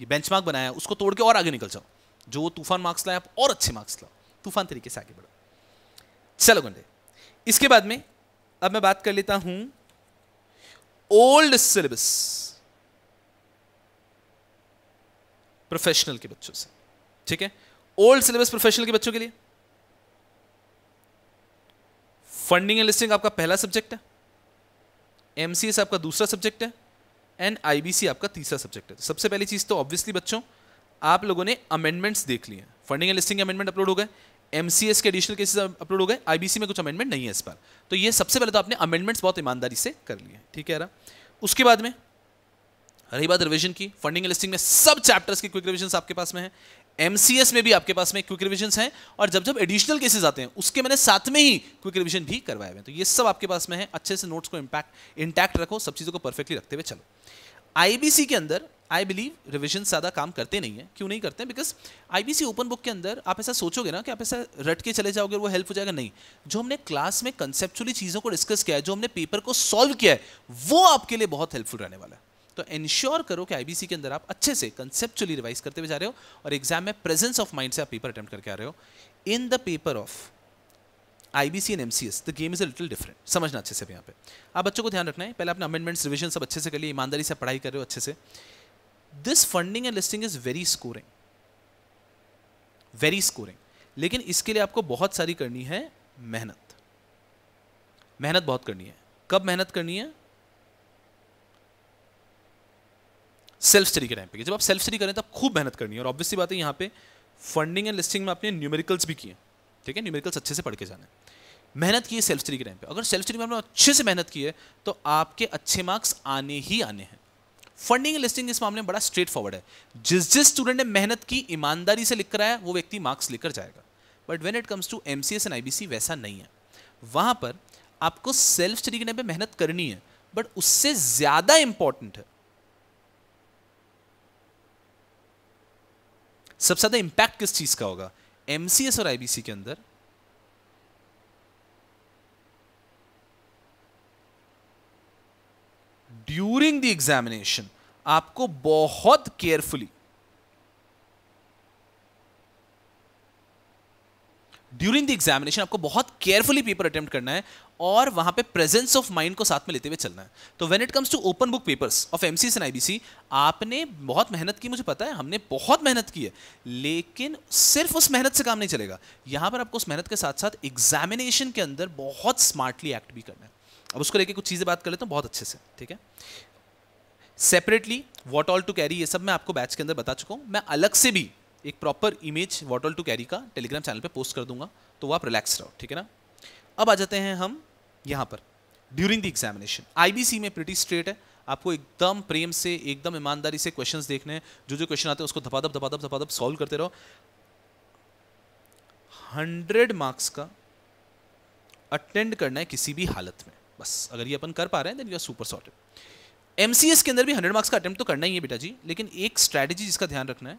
ये बेंचमार्क बनाया उसको तोड़ के और आगे निकल जाओ जो वो तूफान मार्क्स लाए आप और अच्छे मार्क्स लाओ तूफान तरीके से आगे बढ़ो चलो गुंडे इसके बाद में अब मैं बात कर लेता हूं ओल्ड सिलेबस प्रोफेशनल के बच्चों से ठीक है ओल्ड सिलेबस प्रोफेशनल के बच्चों के लिए फंडिंग एंड लिस्टिंग आपका पहला सब्जेक्ट है एम सी एस आपका दूसरा सब्जेक्ट है एंड आई बी सी आपका तीसरा सब्जेक्ट है सबसे पहली चीज़ तो ऑब्वियसली बच्चों आप लोगों ने अमेंडमेंट्स देख लिए funding and listing amendment upload हो गए एम सी एस के एडिशनल केसेस अपलोड हो गए आई बी सी में कुछ अमेंडमेंट नहीं है इस बार तो ये सबसे पहले तो आपने अमेंडमेंट्स बहुत ईमानदारी से कर लिए ठीक है रहा उसके बाद में रही बात रिविजन की फंडिंग लिस्टिंग में सब चैप्टर्स की क्विक रिविजन आपके पास में है एमसीएस में भी आपके पास में क्विक रिविजन हैं और जब जब एडिशनल केसेस आते हैं उसके मैंने साथ में ही क्विक रिविजन भी करवाए हुए हैं तो ये सब आपके पास में है अच्छे से नोट्स को इम्पैक्ट इंटैक्ट रखो सब चीज़ों को परफेक्टली रखते हुए चलो आईबीसी के अंदर आई बिलीव रिविजन ज़्यादा काम करते नहीं है क्यों नहीं करते हैं बिकॉज सी ओपन बुक के अंदर आप ऐसा सोचोगे ना कि आप ऐसा रट के चले जाओगे वो हेल्प हो जाएगा नहीं जो हमने क्लास में कंसेप्चुअली चीज़ों को डिस्कस किया है जो हमने पेपर को सॉल्व किया है वो आपके लिए बहुत हेल्पफुल रहने वाला है तो इन्श्योर करो कि आईबीसी के अंदर आप अच्छे से कंसेप्चुअली रिवाइज करते हुए जा रहे हो और एग्जाम में प्रेजेंस ऑफ माइंड से आप पेपर अटैम्प्ट करके आ रहे हो in the paper of IBC and MCS the game is a little different समझना अच्छे से भी यहाँ पे आप बच्चों को ध्यान रखना है पहले अपने अमेंडमेंट्स रिविजन सब अच्छे से कर लिए ईमानदारी से पढ़ाई कर रहे हो अच्छे से this funding and listing is very scoring very scoring लेकिन इसके लिए आपको बहुत सारी करनी है मेहनत मेहनत बहुत करनी है कब मेहनत करनी है सेल्फ स्टडी के टाइम पे जब आप सेल्फ स्टडी करें तो आप खूब मेहनत करनी है और ऑब्वियसली बात है यहाँ पे फंडिंग एंड लिस्टिंग में आपने न्यूमेरिकल्स भी किए ठीक है न्यूमेरिकल्स अच्छे से पढ़ के जाना मेहनत की है सेल्फ स्टडी के टाइम पे अगर सेल्फ स्टडी में आपने अच्छे से मेहनत की है तो आपके अच्छे मार्क्स आने ही आने हैं फंडिंग एंड लिस्टिंग इस मामले में बड़ा स्ट्रेट फॉरवर्ड है जिस जिस स्टूडेंट ने मेहनत की ईमानदारी से लिख कर है वो व्यक्ति मार्क्स लेकर जाएगा but when it comes to M C S and I B C वैसा नहीं है वहाँ पर आपको सेल्फ स्टडी के टाइम पर मेहनत करनी है बट उससे ज़्यादा इंपॉर्टेंट है सबसे ज़्यादा इंपैक्ट किस चीज़ का होगा एमसीएस और आईबीसी के अंदर ड्यूरिंग द एग्जामिनेशन आपको बहुत केयरफुली ड्यूरिंग द एग्जामिनेशन आपको बहुत केयरफुली पेपर अटेम्प्ट करना है और वहां पे प्रेजेंस ऑफ माइंड को साथ में लेते हुए चलना है तो when it comes to open book papers of M C and I आपने बहुत मेहनत की मुझे पता है हमने बहुत मेहनत की है लेकिन सिर्फ उस मेहनत से काम नहीं चलेगा यहाँ पर आपको उस मेहनत के साथ साथ एग्जामिनेशन के अंदर बहुत स्मार्टली एक्ट भी करना है अब उसको लेके कुछ चीज़ें बात कर लेता हूँ बहुत अच्छे से ठीक है separately what all to carry ये सब मैं आपको बैच के अंदर बता चुका हूँ मैं अलग से भी एक proper image what all to carry का टेलीग्राम चैनल पर पोस्ट कर दूंगा तो वो आप रिलैक्स रहो ठीक है ना अब आ जाते हैं हम यहाँ पर ड्यूरिंग द एग्जामिनेशन आईबीसी में प्रिटी स्ट्रेट है आपको एकदम प्रेम से एकदम ईमानदारी से क्वेश्चंस देखने हैं जो जो क्वेश्चन आते हैं उसको धपाधप धपाधप धपाधप सॉल्व करते रहो हंड्रेड मार्क्स का अटेंड करना है किसी भी हालत में बस अगर ये अपन कर पा रहे हैं then you are super sorted M के अंदर भी हंड्रेड मार्क्स का अटेम्प्ट तो करना ही है बेटा जी लेकिन एक स्ट्रैटेजी जिसका ध्यान रखना है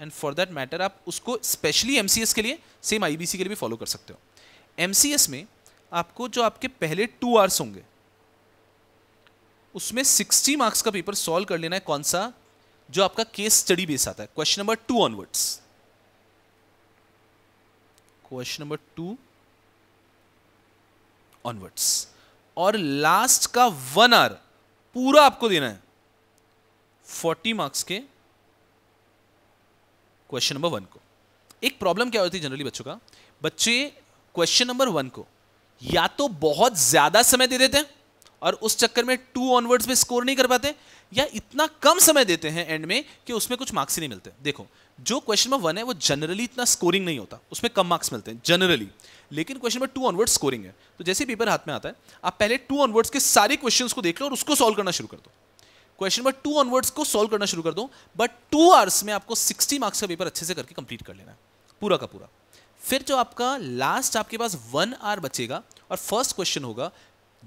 एंड फॉर दैट मैटर आप उसको स्पेशली एम के लिए सेम आई के लिए भी फॉलो कर सकते हो एम में आपको जो आपके पहले टू आवर्स होंगे उसमें सिक्सटी मार्क्स का पेपर सॉल्व कर लेना है कौन सा जो आपका केस स्टडी बेस आता है question number two onwards question number two onwards और लास्ट का वन आवर पूरा आपको देना है फोर्टी मार्क्स के क्वेश्चन नंबर वन को एक प्रॉब्लम क्या होती है जनरली बच्चों का बच्चे क्वेश्चन नंबर वन को या तो बहुत ज्यादा समय दे देते हैं और उस चक्कर में टू ऑनवर्ड्स में स्कोर नहीं कर पाते या इतना कम समय देते हैं एंड में कि उसमें कुछ मार्क्स ही नहीं मिलते देखो जो क्वेश्चन नंबर वन है वो जनरली इतना स्कोरिंग नहीं होता उसमें कम मार्क्स मिलते हैं जनरली लेकिन question number two onward scoring है तो जैसे पेपर हाथ में आता है आप पहले टू ऑनवर्ड्स के सारे क्वेश्चन को देख लो और उसको सॉल्व करना शुरू कर दो क्वेश्चन नंबर टू ऑनवर्ड्स को सॉल्व करना शुरू कर दो बट टू आवर्स में आपको सिक्सटी मार्क्स का पेपर अच्छे से करके कंप्लीट कर लेना है पूरा का पूरा फिर जो आपका लास्ट आपके पास वन आर बचेगा और फर्स्ट क्वेश्चन होगा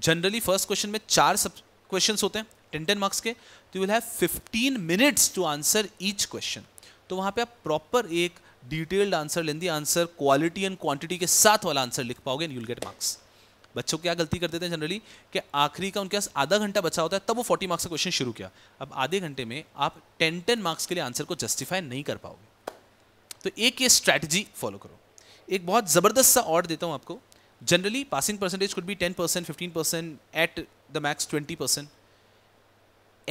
जनरली फर्स्ट क्वेश्चन में चार सब क्वेश्चन होते हैं टेन टेन मार्क्स के तो you will have fifteen minutes to answer each question तो वहां पे आप प्रॉपर एक detailed answer lengthy answer quality and quantity के साथ वाला आंसर लिख पाओगे एंड यूल गेट मार्क्स बच्चों क्या गलती कर देते हैं जनरली कि आखिरी का उनके पास आधा घंटा बचा होता है तब वो फोर्टी मार्क्स का क्वेश्चन शुरू किया अब आधे घंटे में आप टेन टेन मार्क्स के लिए आंसर को जस्टिफाई नहीं कर पाओगे तो एक ये स्ट्रैटेजी फॉलो करो एक बहुत ज़बरदस्त सा ऑर्ड देता हूँ आपको generally passing percentage could be ten percent fifteen percent at the max twenty percent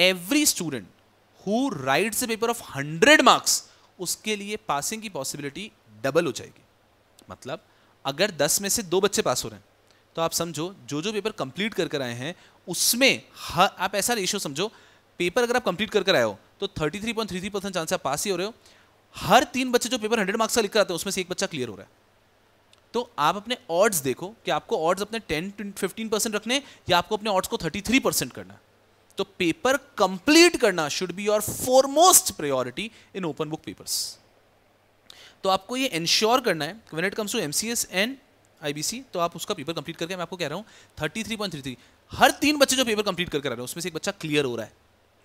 every student who writes a paper of hundred marks उसके लिए पासिंग की पॉसिबिलिटी डबल हो जाएगी मतलब अगर दस में से दो बच्चे पास हो रहे हैं तो आप समझो जो जो पेपर कंप्लीट कर कर आए हैं उसमें हर आप ऐसा रेशियो समझो पेपर अगर आप कंप्लीट कर कर आए हो तो thirty three three point three percent chance आप पास ही हो रहे हो हर तीन बच्चे जो पेपर हंड्रेड मार्क्स का लिख कर आते हैं उसमें से एक बच्चा क्लियर हो रहा है तो आप अपने ऑड्स देखो कि आपको ऑड्स अपने टेन फिफ्टीन परसेंट रखने या आपको अपने ऑड्स को थर्टी थ्री परसेंट करना तो पेपर कंप्लीट करना should be your foremost priority in open book papers तो आपको ये इंश्योर करना है when it comes to MCS and IBC तो आप उसका पेपर कंप्लीट करके मैं आपको कह रहा हूँ thirty three point three three हर तीन बच्चे जो पेपर कंप्लीट करके आ रहे हैं उसमें से एक बच्चा क्लियर हो रहा है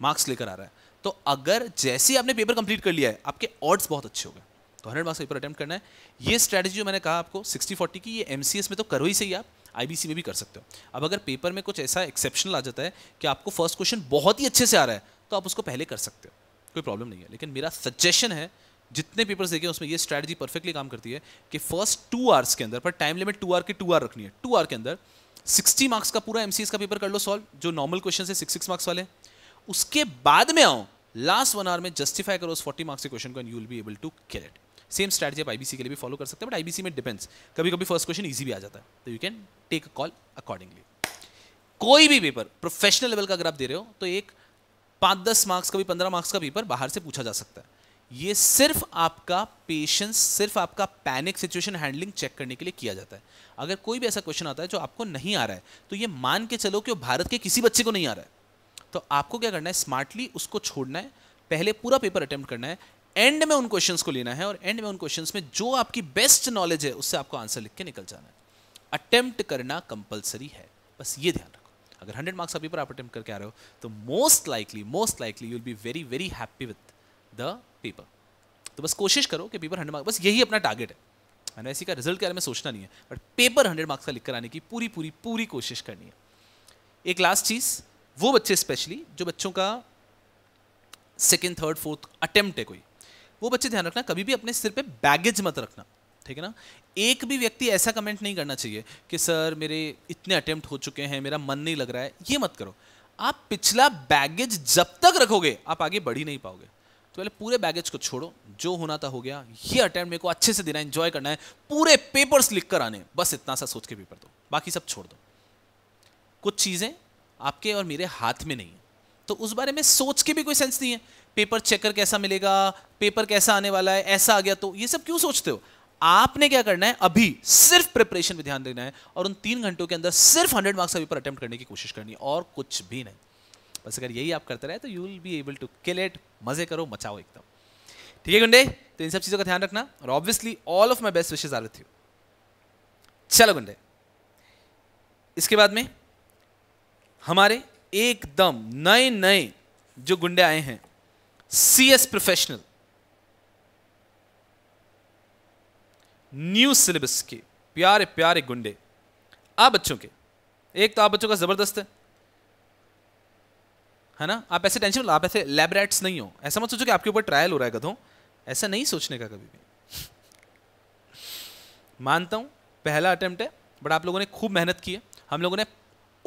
मार्क्स लेकर आ रहा है तो अगर जैसे ही आपने पेपर कंप्लीट कर लिया है आपके ऑड्स बहुत अच्छे हो गए तो हंड्रेड मार्क्स पेपर अटैम्प्ट करना है ये स्ट्रैटेजी जो मैंने कहा आपको सिक्सटी फोर्टी की ये एम में तो करो ही सही आप आई में भी कर सकते हो अब अगर पेपर में कुछ ऐसा एक्सेप्शनल आ जाता है कि आपको फर्स्ट क्वेश्चन बहुत ही अच्छे से आ रहा है तो आप उसको पहले कर सकते हो कोई प्रॉब्लम नहीं है लेकिन मेरा सजेशन है जितने पेपर्स देखे उसमें ये स्ट्रैटेजी परफेक्टली काम करती है कि फर्स्ट टू आवर्स के अंदर पर टाइम लिमिट टू आर की टू आर रखनी है टू आर के अंदर सिक्सटी मार्क्स का पूरा एम का पेपर कर लो सॉल्व जो नॉर्मल क्वेश्चन है सिक्स सिक्स मार्क्स वाले उसके बाद में आओ लास्ट वन आवर में जस्टिफाई करो उस फोर्टी मार्क्स के क्वेश्चन को and you will be able to kill it same strategy आप आईबीसी के लिए भी फॉलो कर सकते हैं बट आईबीसी में डिपेंड्स कभी कभी फर्स्ट क्वेश्चन ईजी भी आ जाता है तो you can take a call accordingly कोई भी पेपर प्रोफेशनल लेवल का अगर आप दे रहे हो तो एक पाँच दस मार्क्स का भी पंद्रह मार्क्स का पेपर बाहर से पूछा जा सकता है ये सिर्फ आपका पेशेंस सिर्फ आपका पैनिक सिचुएशन हैंडलिंग चेक करने के लिए किया जाता है अगर कोई भी ऐसा क्वेश्चन आता है जो आपको नहीं आ रहा है तो ये मान के चलो कि वो भारत के किसी बच्चे को नहीं आ रहा है तो आपको क्या करना है स्मार्टली उसको छोड़ना है पहले पूरा पेपर अटैम्प्ट करना है एंड में उन क्वेश्चंस को लेना है और एंड में उन क्वेश्चंस में जो आपकी बेस्ट नॉलेज है उससे आपको आंसर लिख के निकल जाना है अटेम्प्ट करना कंपलसरी है बस ये ध्यान रखो अगर हंड्रेड मार्क्स अभी पर आप अटेम्प्ट करके आ रहे हो तो most likely most likely you'll be very very happy with the paper तो बस कोशिश करो कि पेपर हंड्रेड मार्क्स बस यही अपना टारगेट है मैंने इसी का रिजल्ट के बारे में सोचना नहीं है बट पेपर हंड्रेड मार्क्स का लिख कर आने की पूरी पूरी पूरी कोशिश करनी है एक लास्ट चीज़ वो बच्चे स्पेशली जो बच्चों का सेकेंड थर्ड फोर्थ अटेम्प्ट है कोई वो बच्चे ध्यान रखना कभी भी अपने सिर पे बैगेज मत रखना ठीक है ना एक भी व्यक्ति ऐसा कमेंट नहीं करना चाहिए कि सर मेरे इतने अटेम्प्ट हो चुके हैं मेरा मन नहीं लग रहा है ये मत करो आप पिछला बैगेज जब तक रखोगे आप आगे बढ़ ही नहीं पाओगे तो पहले पूरे बैगेज को छोड़ो जो होना था हो गया ये अटेम्प्ट मेरे को अच्छे से देना एंजॉय करना है पूरे पेपर्स लिख कर आने बस इतना सा सोच के पेपर दो बाकी सब छोड़ दो कुछ चीज़ें आपके और मेरे हाथ में नहीं है तो उस बारे में सोच के भी कोई सेंस नहीं है पेपर चेकर कैसा मिलेगा पेपर कैसा आने वाला है ऐसा आ गया तो ये सब क्यों सोचते हो आपने क्या करना है अभी सिर्फ प्रिपरेशन पे ध्यान देना है और उन तीन घंटों के अंदर सिर्फ हंड्रेड मार्क्स का पेपर अटेम्प्ट करने की कोशिश करनी है और कुछ भी नहीं बस अगर यही आप करते रहे तो you will be able to kill it मजे करो मचाओ एकदम ठीक है गुंडे तो इन सब चीज़ों का ध्यान रखना और obviously all of my best wishes are with you चलो गुंडे इसके बाद में हमारे एकदम नए नए जो गुंडे आए हैं CS प्रोफेशनल न्यू सिलेबस के प्यारे प्यारे गुंडे आप बच्चों के एक तो आप बच्चों का ज़बरदस्त है है ना आप ऐसे टेंशन आप ऐसे लेबरेट्स नहीं हो ऐसा मत सोचो कि आपके ऊपर ट्रायल हो रहा है कदों ऐसा नहीं सोचने का कभी भी मानता हूं पहला अटेम्प्ट है बट आप लोगों ने खूब मेहनत की है हम लोगों ने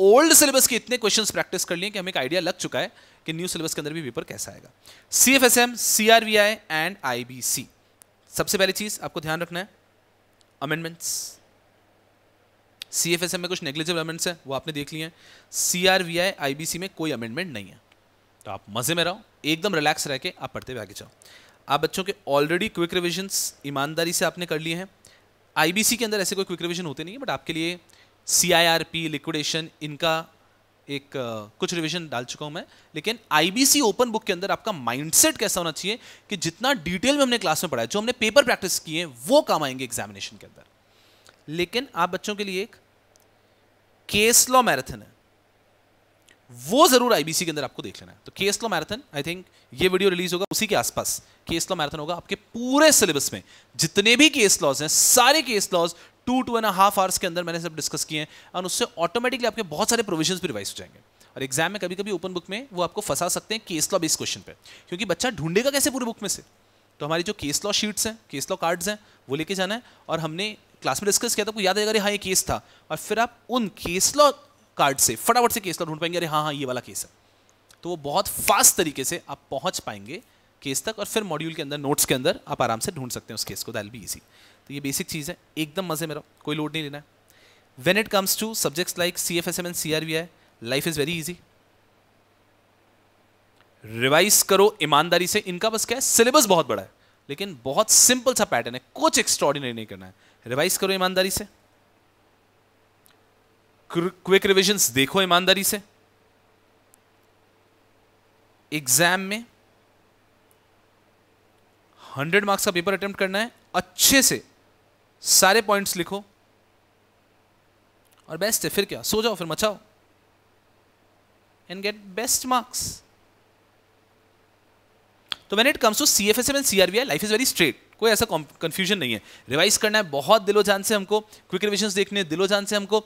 ओल्ड सिलेबस के इतने क्वेश्चंस प्रैक्टिस कर लिए कि हमें एक आइडिया लग चुका है कि न्यू सिलेबस के अंदर भी पेपर कैसा आएगा C F S M C R V I and I B C सबसे पहली चीज आपको ध्यान रखना है amendments C F S M में कुछ नेग्लिजिबल अमेंडमेंट्स हैं वो आपने देख लिए हैं C R V I I B C में कोई अमेंडमेंट नहीं है तो आप मजे में रहो एकदम रिलैक्स रह के आप पढ़ते हुए आगे जाओ आप बच्चों के ऑलरेडी क्विक रिविजन्स ईमानदारी से आपने कर लिए हैं आईबीसी के अंदर ऐसे कोई क्विक रिविजन होते नहीं है बट आपके लिए सीआईआरपी लिक्विडेशन इनका एक कुछ रिविजन डाल चुका हूं मैं लेकिन आईबीसी ओपन बुक के अंदर आपका माइंडसेट कैसा होना चाहिए कि जितना डिटेल में हमने क्लास में पढ़ा है जो हमने पेपर प्रैक्टिस किए वो काम आएंगे एग्जामिनेशन के अंदर लेकिन आप बच्चों के लिए एक केस लॉ मैराथन है वो जरूर आईबीसी के अंदर आपको देख लेना है तो case law marathon I think ये वीडियो रिलीज होगा उसी के आसपास केस लॉ मैराथन होगा आपके पूरे सिलेबस में जितने भी केस लॉज हैं सारे case laws two two and half hours के अंदर मैंने सब डिस्कस किए हैं और उससे ऑटोमेटिकली आपके बहुत सारे प्रोविजन भी रिवाइज हो जाएंगे और एग्जाम में कभी कभी ओपन बुक में वो आपको फंसा सकते हैं केस लॉ बेस क्वेश्चन पे क्योंकि बच्चा ढूंढेगा कैसे पूरे बुक में से तो हमारी जो केस लॉ शीट्स हैं केस लॉ कार्ड्स हैं वो लेके जाना है और हमने क्लास में डिस्कस किया था आपको याद आएगा अरे हाँ ये केस था और फिर आप उन केस लॉ कार्ड से फटाफट से केस लॉ ढूंढ पाएंगे अरे हाँ हाँ ये वाला केस है तो वो बहुत फास्ट तरीके से आप पहुंच पाएंगे केस तक और फिर मॉड्यूल के अंदर नोट्स के अंदर आप आराम से ढूंढ सकते हैं उस केस को दैल बी इजी तो ये बेसिक चीज़ है एकदम मज़े में रहो कोई लोड नहीं लेना है when it comes to subjects like C F S M and C R V I life is very easy revise करो ईमानदारी से इनका बस क्या है सिलेबस बहुत बड़ा है लेकिन बहुत सिंपल सा पैटर्न है कुछ एक्स्ट्रॉर्डिनरी नहीं करना है रिवाइज करो ईमानदारी से क्विक रिविजन देखो ईमानदारी से एग्जाम में हंड्रेड मार्क्स का पेपर अटेम्प्ट करना है अच्छे से सारे पॉइंट्स लिखो और बेस्ट है फिर क्या सो जाओ फिर मचाओ एंड गेट बेस्ट मार्क्स तो when it comes to C F S M and C R V I life is very straight कोई ऐसा कंफ्यूजन नहीं है रिवाइज करना है बहुत दिलो जान से हमको क्विक रिविजन देखने दिलो जान से हमको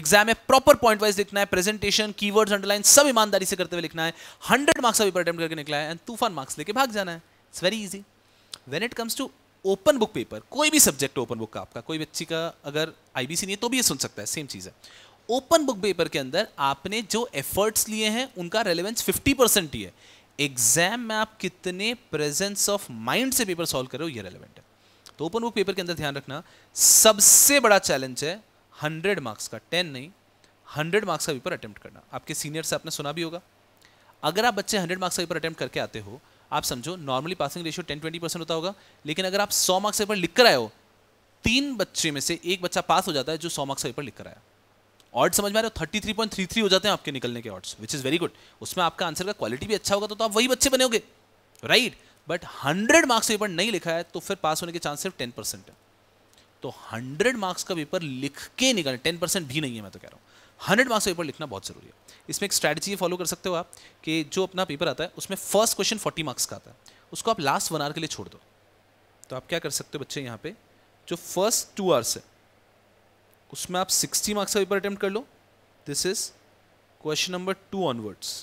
एग्जाम में प्रॉपर पॉइंट वाइज देखना है प्रेजेंटेशन कीवर्ड्स अंडरलाइन सब ईमानदारी से करते हुए लिखना है हंड्रेड मार्क्स अभी पर अटेम्प्ट करके निकला है एंड तूफान मार्क्स लेके भाग जाना है it's very easy when it comes to open book paper कोई भी सब्जेक्ट ओपन बुक का आपका कोई बच्ची का अगर आईबीसी नहीं है तो भी ये सुन सकता है सेम चीज़ है ओपन बुक पेपर के अंदर आपने जो एफर्ट्स लिए हैं उनका रेलिवेंस फिफ्टी परसेंट ही है एग्जाम में आप कितने प्रेजेंस ऑफ माइंड से पेपर सॉल्व कर रहे हो ये रेलिवेंट है तो ओपन बुक पेपर के अंदर ध्यान रखना सबसे बड़ा चैलेंज है हंड्रेड मार्क्स का टेन नहीं हंड्रेड मार्क्स का पेपर अटैम्प्ट करना आपके सीनियर से आपने सुना भी होगा अगर आप बच्चे हंड्रेड मार्क्स का पेपर अटैम्प्ट करके आते हो आप समझो normally passing ratio ten twenty percent होता होगा लेकिन अगर आप सौ मार्क्स पेपर लिख कर आए हो तीन बच्चे में से एक बच्चा पास हो जाता है जो सौ मार्क्स का पेपर लिख कर आया ऑर्ड समझ में आ रहे हो thirty three point three three हो जाते हैं आपके निकलने के odds which is very good उसमें आपका आंसर का क्वालिटी भी अच्छा होगा तो, तो आप वही बच्चे बनोगे right but hundred marks paper नहीं लिखा है तो फिर पास होने के चांस सिर्फ टेन परसेंट है तो हंड्रेड मार्क्स का पेपर लिख के निकल टेन परसेंट भी नहीं है मैं तो कह रहा हूँ हंड्रेड मार्क्स पेपर लिखना बहुत ज़रूरी है इसमें एक स्ट्रैटेजी फॉलो कर सकते हो आप कि जो अपना पेपर आता है उसमें फर्स्ट क्वेश्चन फोर्टी मार्क्स का आता है उसको आप लास्ट वन आवर के लिए छोड़ दो तो आप क्या कर सकते हो बच्चे यहाँ पे जो फर्स्ट टू आवर्स है उसमें आप सिक्सटी मार्क्स का पेपर अटैम्प्ट कर लो this is question number two onwards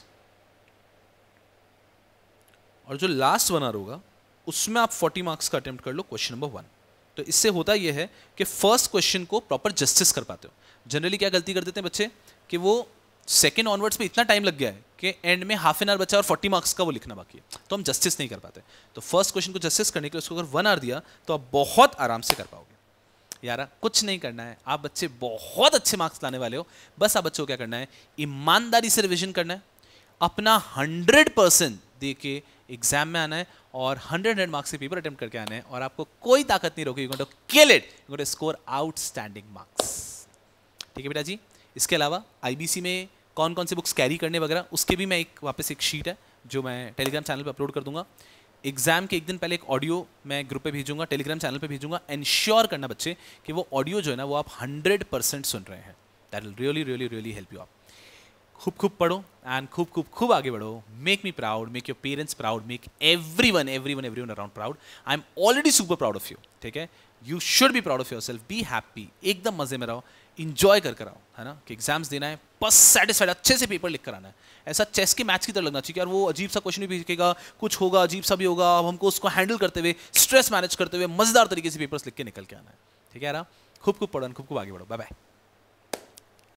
और जो लास्ट वन आवर होगा उसमें आप फोर्टी मार्क्स का अटैम्प्ट कर लो क्वेश्चन नंबर वन तो इससे होता यह है कि फर्स्ट क्वेश्चन को प्रॉपर जस्टिस कर पाते हो जनरली क्या गलती कर देते हैं बच्चे कि वो सेकेंड ऑनवर्ड्स में इतना टाइम लग गया है कि एंड में हाफ एन आवर बचा और फोर्टी मार्क्स का वो लिखना बाकी है तो हम जस्टिस नहीं कर पाते तो फर्स्ट क्वेश्चन को जस्टिस करने के लिए उसको अगर वन आर दिया तो आप बहुत आराम से कर पाओगे यार कुछ नहीं करना है आप बच्चे बहुत अच्छे मार्क्स लाने वाले हो बस आप बच्चों को क्या करना है ईमानदारी से रिविजन करना है अपना हंड्रेड परसेंट दे के एग्जाम में आना है और हंड्रेड हंड्रेड मार्क्स के पेपर अटेम्प्ट करके आना है और आपको कोई ताकत नहीं रोकेगी kill it score outstanding marks ठीक है बेटा जी इसके अलावा आईबीसी में कौन कौन से बुक्स कैरी करने वगैरह उसके भी मैं एक वापस एक शीट है जो मैं टेलीग्राम चैनल पर अपलोड कर दूंगा एग्जाम के एक दिन पहले एक ऑडियो मैं ग्रुप पे भेजूंगा टेलीग्राम चैनल पे भेजूंगा एनश्योर करना बच्चे कि वो ऑडियो जो है ना वो आप हंड्रेड परसेंट सुन रहे हैं that will really really really help you आप खूब खूब पढ़ो एंड खूब खूब खूब आगे बढ़ो make me proud make your parents proud make everyone everyone everyone around proud I am already super proud of you ठीक है you should be proud of yourself be happy एकदम मजे में रहो enjoy कर कर आओ है ना कि एग्जाम्स देना है बस सेटिस्फाइड अच्छे से पेपर लिख कर आना है ऐसा चेस के मैच की तरह लगना चाहिए यार वो अजीब सा क्वेश्चन भी लिखेगा कुछ होगा अजीब सा भी होगा अब हमको उसको हैंडल करते हुए स्ट्रेस मैनेज करते हुए मज़ेदार तरीके से पेपर्स लिख के निकल के आना है ठीक है यार हाँ? खूब खूब पढ़न खूब खूब आगे बढ़ो बाय बाय